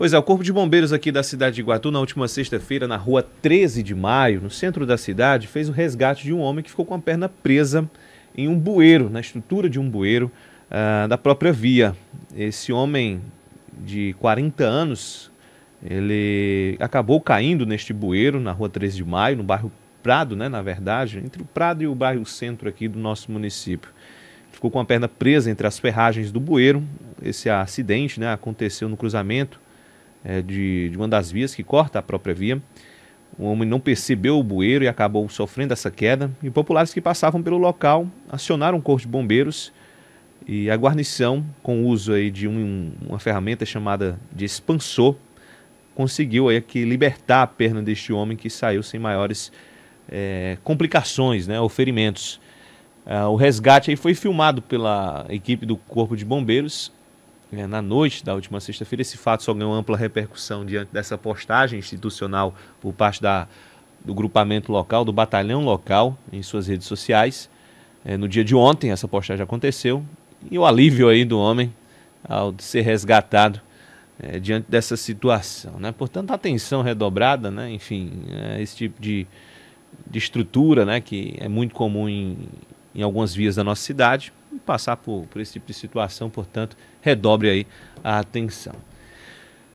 Pois é, o Corpo de Bombeiros aqui da cidade de Iguatu, na última sexta-feira, na rua 13 de maio, no centro da cidade, fez o resgate de um homem que ficou com a perna presa em um bueiro, na estrutura de um bueiro uh, da própria via. Esse homem de 40 anos, ele acabou caindo neste bueiro, na rua 13 de maio, no bairro Prado, né, na verdade, entre o Prado e o bairro centro aqui do nosso município. Ficou com a perna presa entre as ferragens do bueiro. Esse acidente né, aconteceu no cruzamento é, de, de uma das vias que corta a própria via. O homem não percebeu o bueiro e acabou sofrendo essa queda. E populares que passavam pelo local acionaram o corpo de bombeiros e a guarnição, com o uso aí de um, uma ferramenta chamada de expansor, conseguiu aí que libertar a perna deste homem que saiu sem maiores é, complicações, né, ou ferimentos. Ah, o resgate aí foi filmado pela equipe do Corpo de Bombeiros né, na noite da última sexta-feira, esse fato só ganhou ampla repercussão diante dessa postagem institucional por parte da, do grupamento local, do batalhão local, em suas redes sociais. É, no dia de ontem, essa postagem aconteceu. E o alívio aí do homem ao ser resgatado é, diante dessa situação. Né? Portanto, atenção redobrada, né? enfim, é, esse tipo de, de estrutura né? que é muito comum em, em algumas vias da nossa cidade passar por, por esse tipo de situação, portanto, redobre aí a atenção.